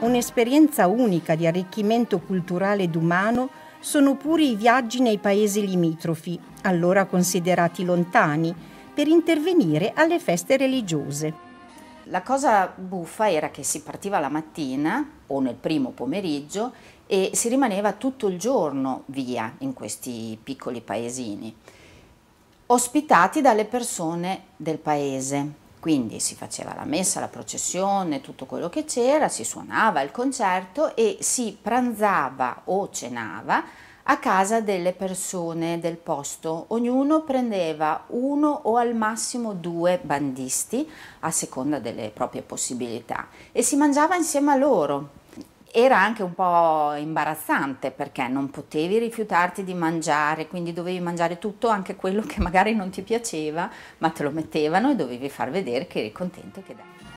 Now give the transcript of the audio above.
Un'esperienza unica di arricchimento culturale ed umano sono pure i viaggi nei paesi limitrofi, allora considerati lontani, per intervenire alle feste religiose. La cosa buffa era che si partiva la mattina o nel primo pomeriggio e si rimaneva tutto il giorno via in questi piccoli paesini, ospitati dalle persone del paese quindi si faceva la messa, la processione, tutto quello che c'era, si suonava il concerto e si pranzava o cenava a casa delle persone del posto. Ognuno prendeva uno o al massimo due bandisti a seconda delle proprie possibilità e si mangiava insieme a loro era anche un po' imbarazzante perché non potevi rifiutarti di mangiare, quindi dovevi mangiare tutto, anche quello che magari non ti piaceva, ma te lo mettevano e dovevi far vedere che eri contento che dai.